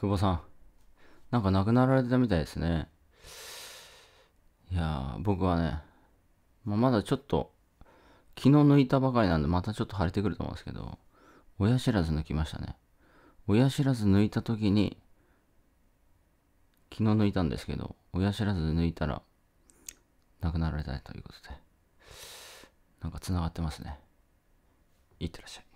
久保さん、なんか亡くなられてたみたいですね。いやー、僕はね、まあ、まだちょっと、昨日抜いたばかりなんで、またちょっと腫れてくると思うんですけど、親知らず抜きましたね。親知らず抜いた時に、昨日抜いたんですけど、親知らず抜いたら、亡くなられたということで、なんか繋がってますね。いってらっしゃい。